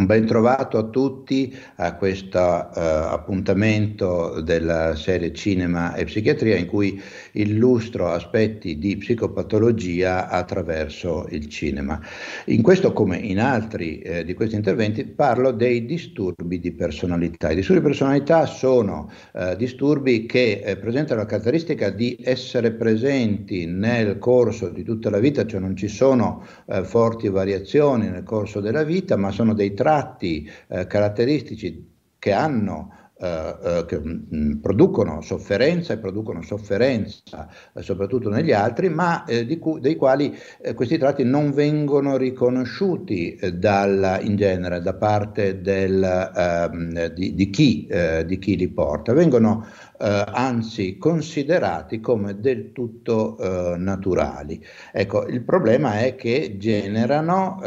Un ben trovato a tutti a questo eh, appuntamento della serie Cinema e Psichiatria in cui illustro aspetti di psicopatologia attraverso il cinema. In questo come in altri eh, di questi interventi parlo dei disturbi di personalità. I disturbi di personalità sono eh, disturbi che eh, presentano la caratteristica di essere presenti nel corso di tutta la vita, cioè non ci sono eh, forti variazioni nel corso della vita, ma sono dei tratti tratti eh, caratteristici che hanno eh, eh, che mm, mm, producono sofferenza e producono sofferenza eh, soprattutto negli altri, ma eh, cu- dei quali questi tratti non vengono riconosciuti dalla, in genere da parte del, ehm, di, di, chi, di, chi, li porta, vengono anzi considerati come del tutto naturali. Ecco, il problema è che generano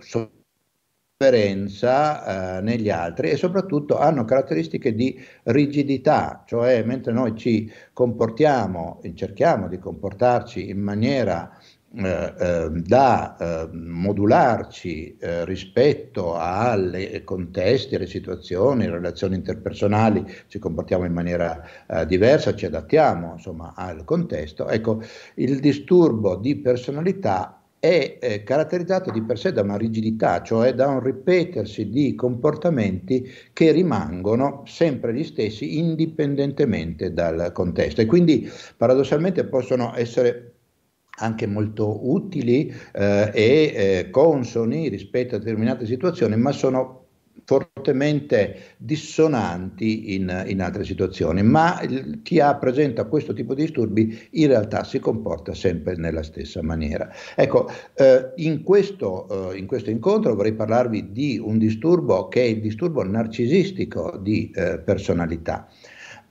so- differenza eh, negli altri e soprattutto hanno caratteristiche di rigidità, cioè mentre noi ci comportiamo, e cerchiamo di comportarci in maniera eh, ehm, ehm, eh, da modularci rispetto ai contesti, alle situazioni, alle relazioni interpersonali, ci comportiamo in maniera eh, diversa, ci adattiamo insomma al contesto, ecco il disturbo di personalità è eh, caratterizzato di per sé da una rigidità, cioè da un ripetersi di comportamenti che rimangono sempre gli stessi indipendentemente dal contesto e quindi paradossalmente possono essere anche molto utili eh, e eh, consoni rispetto a determinate situazioni, ma sono fortemente dissonanti in, in altre situazioni, ma il, chi ha, presenta questo tipo di disturbi in realtà si comporta sempre nella stessa maniera. Ecco, eh, in, questo, eh, in, questo, incontro vorrei parlarvi di un disturbo che è il disturbo narcisistico di eh, personalità.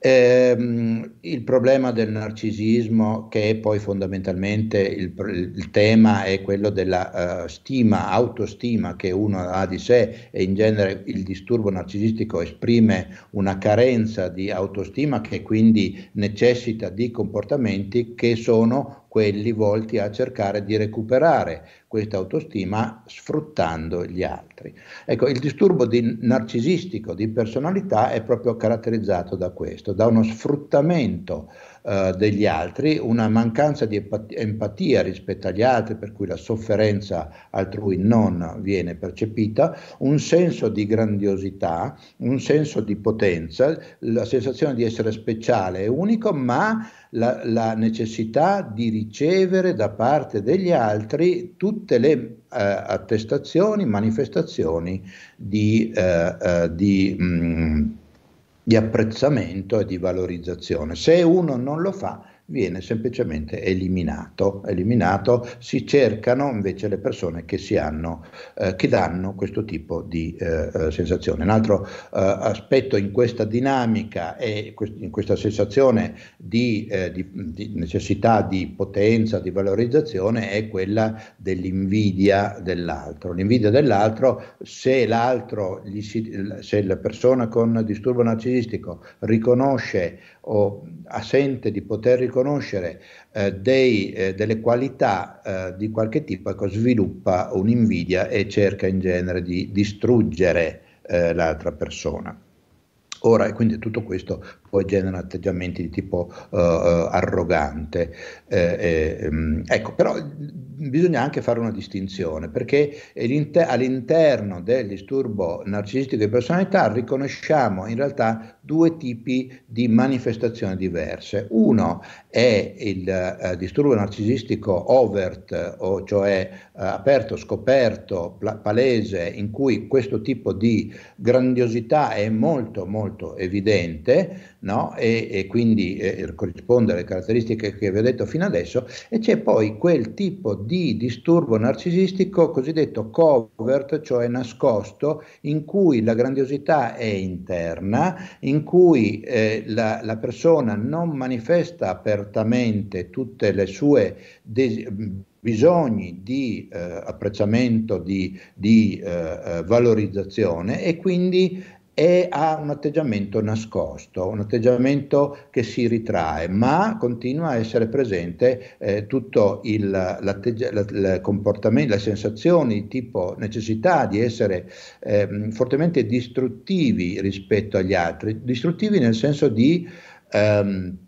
Ehm, il problema del narcisismo, che è poi fondamentalmente il, il tema, è quello della uh, stima, autostima che uno ha di sé e in genere il disturbo narcisistico esprime una carenza di autostima che quindi necessita di comportamenti che sono quelli volti a cercare di recuperare questa autostima sfruttando gli altri. Ecco, il disturbo di narcisistico di personalità è proprio caratterizzato da questo, da uno sfruttamento eh, degli altri, una mancanza di empatia rispetto agli altri per cui la sofferenza altrui non viene percepita, un senso di grandiosità, un senso di potenza, la sensazione di essere speciale e unico, ma la, la necessità di ricevere da parte degli altri tutte le eh, attestazioni, manifestazioni di, eh, eh, di mh, mm, di apprezzamento e di valorizzazione. Se uno non lo fa, viene semplicemente eliminato, eliminato si cercano invece le persone che, hanno, eh, che danno questo tipo di eh, eh, sensazione. Un altro eh, aspetto in questa dinamica e in questa sensazione di, eh, di, di, necessità di potenza, di valorizzazione è quella dell'invidia dell'altro. L'invidia dell'altro, se l'altro, si, se la persona con disturbo narcisistico riconosce o assente di poter riconoscere eh, dei, eh, delle qualità eh, di qualche tipo, ecco, sviluppa un'invidia e cerca in genere di distruggere eh, l'altra persona. Ora, e quindi tutto questo poi genera atteggiamenti di tipo eh, eh, arrogante. Ehm, ecco, però bisogna anche fare una distinzione perché all'interno del disturbo narcisistico di personalità riconosciamo in realtà due tipi di manifestazioni diverse. Uno è il eh, disturbo narcisistico overt, o cioè eh, aperto, scoperto, pla- palese, in cui questo tipo di grandiosità è molto molto evidente no? e, e, quindi eh, corrisponde alle caratteristiche che vi ho detto fino adesso e c'è poi quel tipo di di disturbo narcisistico cosiddetto covert, cioè nascosto, in cui la grandiosità è interna, in cui eh, la, la, persona non manifesta apertamente tutte le sue des- bisogni di eh, apprezzamento, di, di eh, eh valorizzazione e quindi e ha un atteggiamento nascosto, un atteggiamento che si ritrae, ma continua a essere presente eh, tutto il, il, comportamento, le sensazioni, tipo necessità di essere eh, fortemente distruttivi rispetto agli altri, distruttivi nel senso di ehm,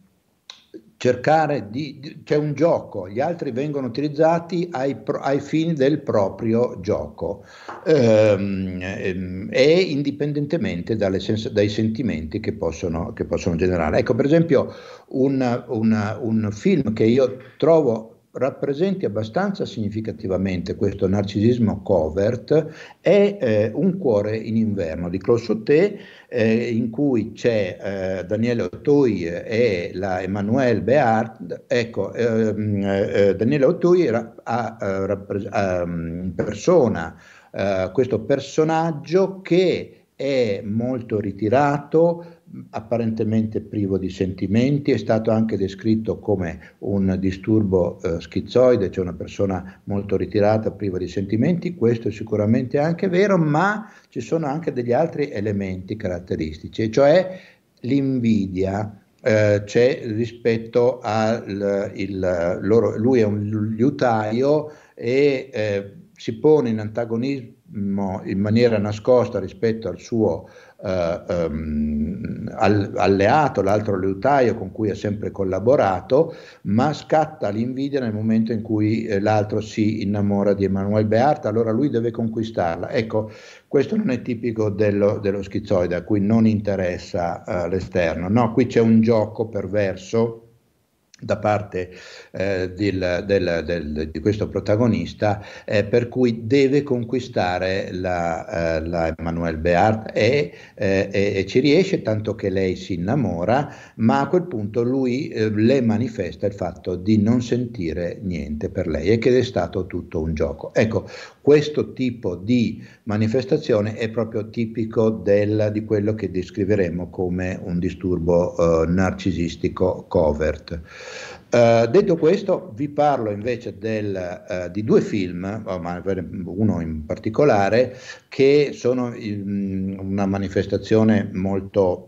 cercare di, di, c'è un gioco, gli altri vengono utilizzati ai, pro, ai fini del proprio gioco ehm, ehm e indipendentemente sens- dai sentimenti che possono, che possono, generare. Ecco, per esempio, un, una, un film che io trovo rappresenti abbastanza significativamente questo narcisismo covert è eh, Un cuore in inverno di Claude Sauté eh, in cui c'è eh, Daniele Ottui e la Emmanuelle Beard. Ecco, ehm, eh, Daniele Ottui ra- ha, eh, rappres- ha, ehm, persona eh, questo personaggio che è molto ritirato, apparentemente privo di sentimenti, è stato anche descritto come un disturbo eh, schizoide, cioè una persona molto ritirata, priva di sentimenti, questo è sicuramente anche vero, ma ci sono anche degli altri elementi caratteristici, e cioè l'invidia. Eh, c'è rispetto al il, loro, lui è un liutaio e eh, si pone in antagonismo in maniera nascosta rispetto al suo eh, ehm, alleato, l'altro liutaio con cui ha sempre collaborato, ma scatta l'invidia nel momento in cui eh, l'altro si innamora di Emanuele Bearta, allora lui deve conquistarla. Ecco, questo non è tipico dello, dello schizoide a cui non interessa eh, l'esterno, no, qui c'è un gioco perverso da parte eh, del, del, del, di questo protagonista, eh, per cui deve conquistare la, eh, la Emmanuelle Beart eh, e, e, ci riesce, tanto che lei si innamora, ma a quel punto lui eh, le manifesta il fatto di non sentire niente per lei e che è stato tutto un gioco. Ecco, questo tipo di manifestazione è proprio tipico del, di quello che descriveremo come un disturbo eh, narcisistico covert. Uh, detto questo, vi parlo invece del, uh, di due film, oh, uno in particolare, che sono in mm, una manifestazione molto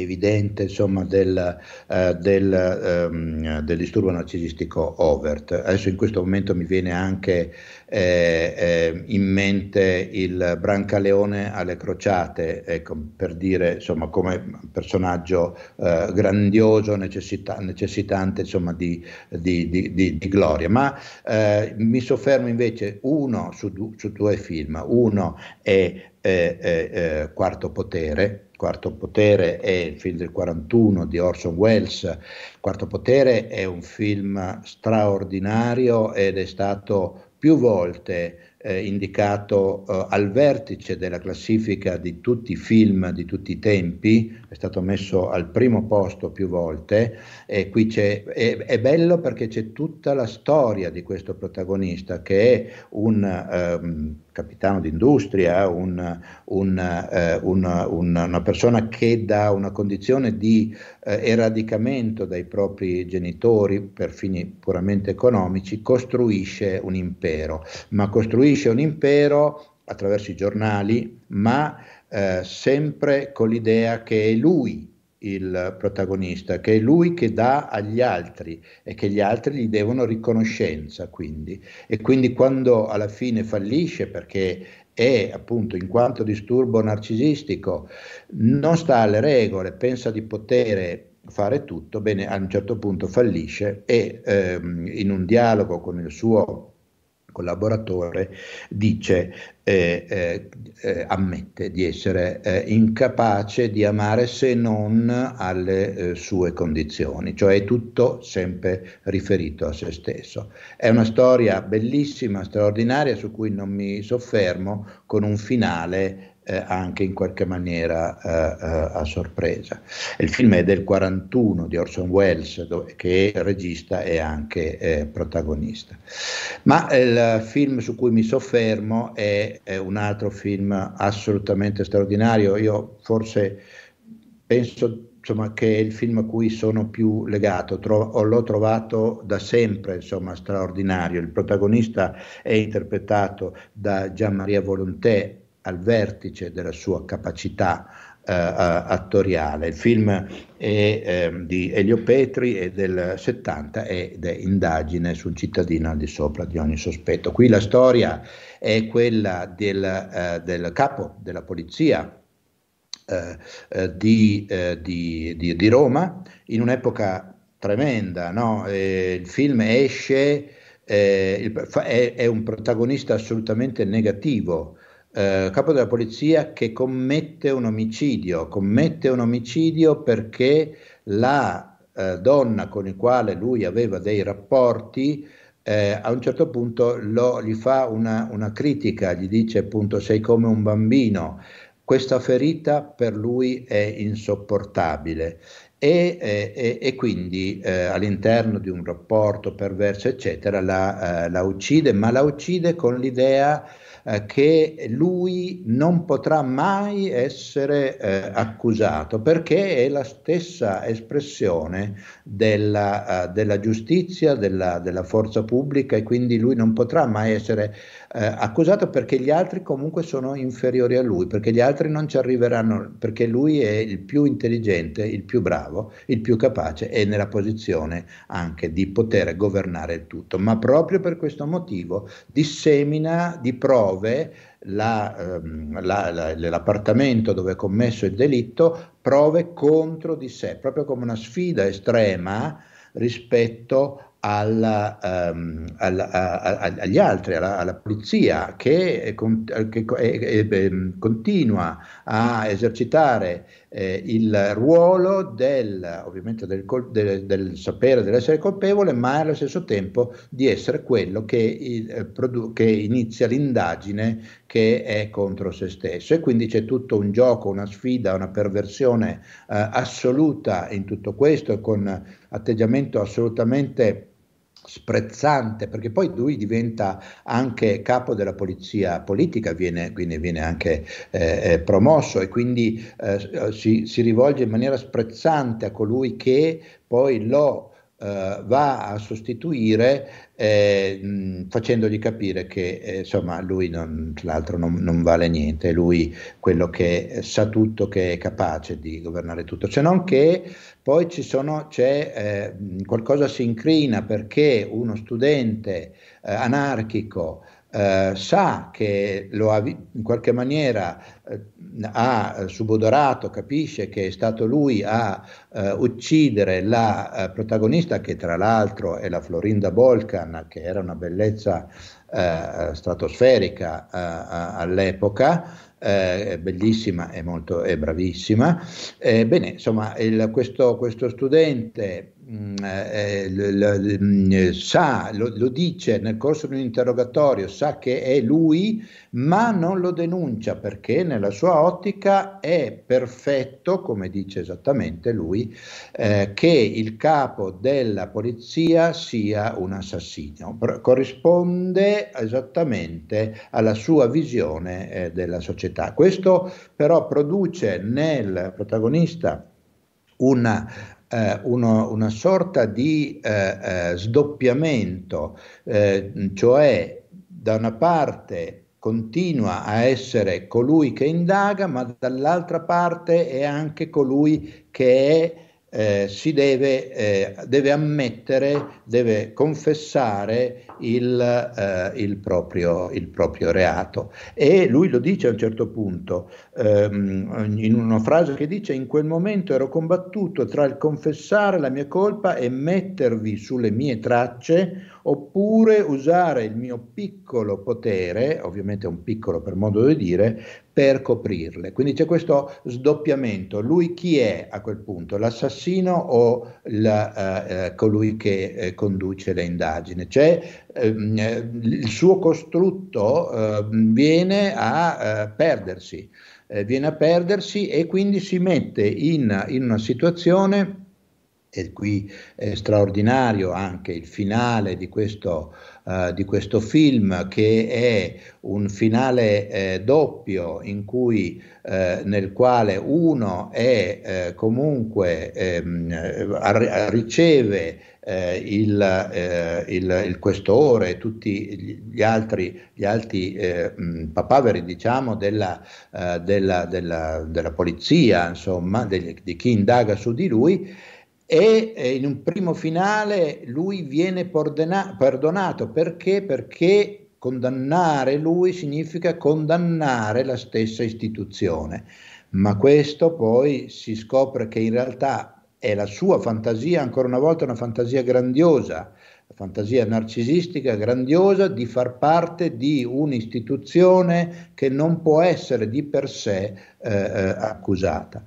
evidente insomma, del, eh, del, um, del, disturbo narcisistico overt. Adesso in questo momento mi viene anche eh, eh, in mente il Brancaleone alle crociate, ecco, per dire insomma, come personaggio eh, grandioso, necessita- necessitante insomma, di, di, di, di, gloria. Ma eh, mi soffermo invece uno su, du- su due film, uno è eh, Quarto Potere, Quarto Potere è il film del 41 di Orson Welles. Quarto Potere è un film straordinario ed è stato più volte eh, indicato eh, al vertice della classifica di tutti i film di tutti i tempi, è stato messo al primo posto più volte e qui c'è, è, è bello perché c'è tutta la storia di questo protagonista che è un... Um, capitano d'industria, un, un, eh, un, una persona che da una condizione di eh, eradicamento dai propri genitori per fini puramente economici, costruisce un impero, ma costruisce un impero attraverso i giornali, ma eh, sempre con l'idea che è lui il protagonista, che è lui che dà agli altri e che gli altri gli devono riconoscenza, quindi. E quindi quando alla fine fallisce perché è appunto in quanto disturbo narcisistico, non sta alle regole, pensa di poter fare tutto, bene, a un certo punto fallisce e ehm, in un dialogo con il suo collaboratore, dice, eh, eh, eh, ammette di essere eh, incapace di amare se non alle eh, sue condizioni, cioè è tutto sempre riferito a se stesso. È una storia bellissima, straordinaria, su cui non mi soffermo, con un finale eh, anche in qualche maniera eh, eh, a sorpresa. Il film è del 41 di Orson Welles, dove, che è regista e anche eh, protagonista. Ma eh, il film su cui mi soffermo è, è un altro film assolutamente straordinario. Io forse penso insomma, che è il film a cui sono più legato, Tro- l'ho trovato da sempre insomma, straordinario. Il protagonista è interpretato da Gian Maria Volontè, al vertice della sua capacità eh, attoriale. Il film è eh, di Elio Petri è del 70 ed è indagine su un cittadino al di sopra di ogni sospetto. Qui la storia è quella del, eh, del capo della polizia eh, eh, di, eh, di, di, di, Roma in un'epoca tremenda. No? il film esce, il, è, è un protagonista assolutamente negativo eh, capo della polizia che commette un omicidio, commette un omicidio perché la eh, donna con la quale lui aveva dei rapporti eh, a un certo punto lo, gli fa una, una critica, gli dice appunto sei come un bambino, questa ferita per lui è insopportabile e, eh, e, e, quindi eh, all'interno di un rapporto perverso, eccetera, la, eh, la, uccide, ma la uccide con l'idea eh, che lui non potrà mai essere eh, accusato perché è la stessa espressione della, uh, della giustizia, della, della, forza pubblica e quindi lui non potrà mai essere eh, accusato perché gli altri comunque sono inferiori a lui, perché gli altri non ci arriveranno, perché lui è il più intelligente, il più bravo, il più capace e nella posizione anche di poter governare il tutto. Ma proprio per questo motivo dissemina di prove la, ehm, la, la, l'appartamento dove è commesso il delitto prove contro di sé, proprio come una sfida estrema rispetto alla, um, ehm, alla, a, agli altri, alla, alla polizia che, eh, con, eh, che e, e, eh, mm, continua a esercitare eh, il ruolo del, ovviamente del, col, del, del, sapere dell'essere colpevole, ma allo stesso tempo di essere quello che, il, produ- che inizia l'indagine che è contro se stesso. E quindi c'è tutto un gioco, una sfida, una perversione eh, assoluta in tutto questo, con atteggiamento assolutamente sprezzante, perché poi lui diventa anche capo della polizia politica, viene, quindi viene anche eh, eh promosso e quindi eh, eh, si, si rivolge in maniera sprezzante a colui che poi lo eh, va a sostituire eh, mh, facendogli capire che eh, insomma lui non, l'altro non, non, vale niente, lui quello che eh, sa tutto, che è capace di governare tutto, se non che poi ci sono, c'è, eh, qualcosa si incrina perché uno studente eh, anarchico eh, sa che lo ha in qualche maniera eh, ha eh, subodorato, capisce che è stato lui a eh, uccidere la eh, protagonista che tra l'altro è la Florinda Bolkan che era una bellezza eh, stratosferica all'epoca eh, bellissima e molto è bravissima. Eh, bene, insomma, il, questo, questo, studente Mm, eh, l, eh, l, mm, eh, sa, lo, lo, dice nel corso di un interrogatorio, sa che è lui, ma non lo denuncia perché nella sua ottica è perfetto, come dice esattamente lui, eh, che il capo della polizia sia un assassino. Corrisponde esattamente alla sua visione eh, della società. Questo però produce nel protagonista una eh, uno, una sorta di eh, eh sdoppiamento, eh, cioè da una parte continua a essere colui che indaga, ma dall'altra parte è anche colui che è eh, si deve, eh, deve, ammettere, deve confessare il, eh, il, proprio, il, proprio, reato. E lui lo dice a un certo punto, ehm, in una frase che dice, in quel momento ero combattuto tra il confessare la mia colpa e mettervi sulle mie tracce oppure usare il mio piccolo potere, ovviamente un piccolo per modo di dire, per coprirle. Quindi c'è questo sdoppiamento. Lui chi è a quel punto? L'assassino o la, eh, eh colui che eh, conduce le indagini? Cioè ehm, eh, il suo costrutto eh, viene a eh, perdersi, viene a perdersi e quindi si mette in, in una situazione e qui è straordinario anche il finale di questo, uh, di questo film che è un finale eh, doppio cui, eh, nel quale uno è eh, comunque ehm, ar- riceve eh, il, eh, il, il, questore e tutti gli altri, gli altri eh, mh, mm, papaveri diciamo, della, eh, della, della, della polizia, insomma, degli, di chi indaga su di lui e eh, in un primo finale lui viene pordena- perdonato perché? Perché condannare lui significa condannare la stessa istituzione, ma questo poi si scopre che in realtà è la sua fantasia, ancora una volta una fantasia grandiosa, la fantasia narcisistica grandiosa di far parte di un'istituzione che non può essere di per sé eh, eh accusata.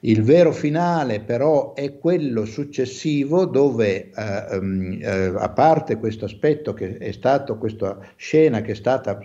Il vero finale però è quello successivo dove eh, ehm, eh, a parte questo aspetto che è stato, questa scena che è stata,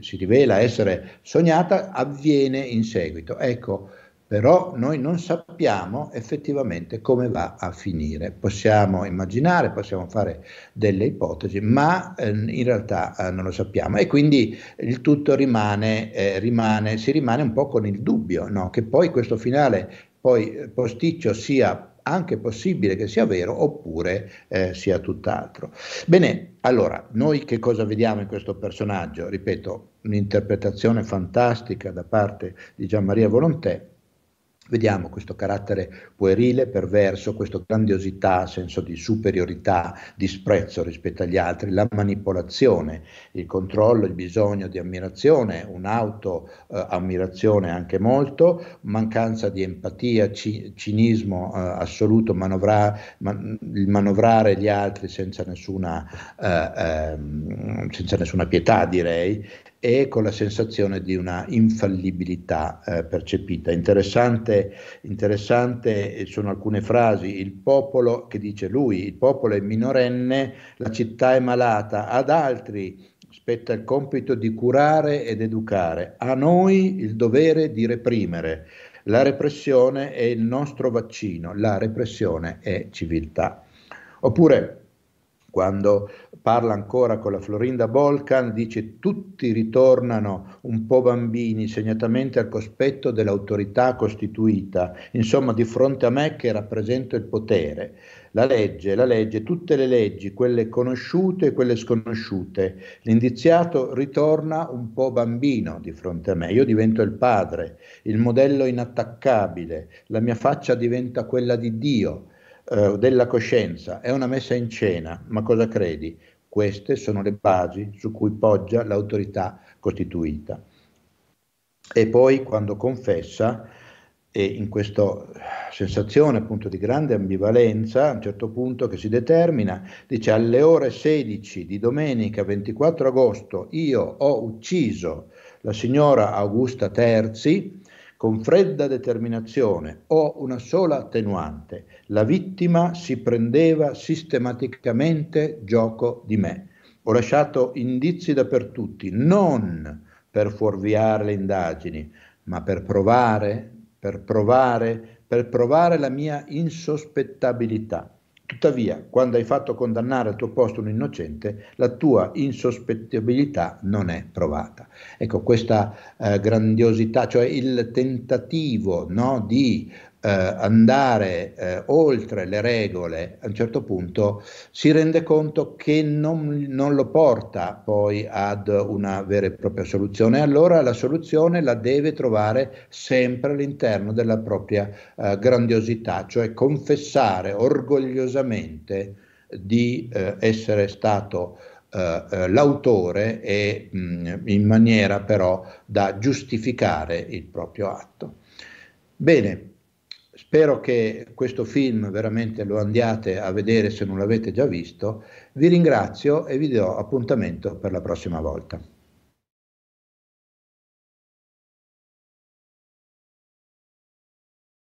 si rivela essere sognata, avviene in seguito. Ecco, però noi non sappiamo effettivamente come va a finire. Possiamo immaginare, possiamo fare delle ipotesi, ma eh, in realtà eh, non lo sappiamo e quindi il tutto rimane, eh, rimane, si rimane un po' con il dubbio no? che poi questo finale poi, eh, posticcio sia anche possibile che sia vero oppure eh, sia tutt'altro. Bene, allora, noi che cosa vediamo in questo personaggio? Ripeto, un'interpretazione fantastica da parte di Gian Maria Volontè Vediamo questo carattere puerile, perverso, questa grandiosità, senso di superiorità, disprezzo rispetto agli altri, la manipolazione, il controllo, il bisogno di ammirazione, un'auto-ammirazione eh, anche molto, mancanza di empatia, ci, cinismo eh, assoluto, manovra, man, il manovrare gli altri senza nessuna, eh, ehm, senza nessuna pietà direi, e con la sensazione di una infallibilità eh, percepita. Interessante, interessante eh, sono alcune frasi, il popolo che dice lui, il popolo è minorenne, la città è malata, ad altri spetta il compito di curare ed educare, a noi il dovere di reprimere. La repressione è il nostro vaccino, la repressione è civiltà. Oppure quando parla ancora con la Florinda Bolcan, dice tutti ritornano un po' bambini, segnatamente al cospetto dell'autorità costituita, insomma di fronte a me che rappresento il potere. La legge, la legge, tutte le leggi, quelle conosciute e quelle sconosciute. L'indiziato ritorna un po' bambino di fronte a me, io divento il padre, il modello inattaccabile, la mia faccia diventa quella di Dio eh, della coscienza, è una messa in scena, ma cosa credi? Queste sono le basi su cui poggia l'autorità costituita. E poi quando confessa, e in questa eh, sensazione appunto di grande ambivalenza, a un certo punto che si determina, dice alle ore 16 di domenica 24 agosto io ho ucciso la signora Augusta Terzi, con fredda determinazione o una sola attenuante, la vittima si prendeva sistematicamente gioco di me. Ho lasciato indizi dappertutto, non per fuorviare le indagini, ma per provare, per provare, per provare la mia insospettabilità. Tuttavia, quando hai fatto condannare al tuo posto un innocente, la tua insospettabilità non è provata. Ecco, questa eh, grandiosità, cioè il tentativo no, di eh, andare eh, oltre le regole a un certo punto si rende conto che non, non, lo porta poi ad una vera e propria soluzione, allora la soluzione la deve trovare sempre all'interno della propria eh, grandiosità, cioè confessare orgogliosamente di eh, essere stato eh, eh, l'autore e mm, in maniera però da giustificare il proprio atto. Bene, Spero che questo film veramente lo andiate a vedere se non l'avete già visto. Vi ringrazio e vi do appuntamento per la prossima volta.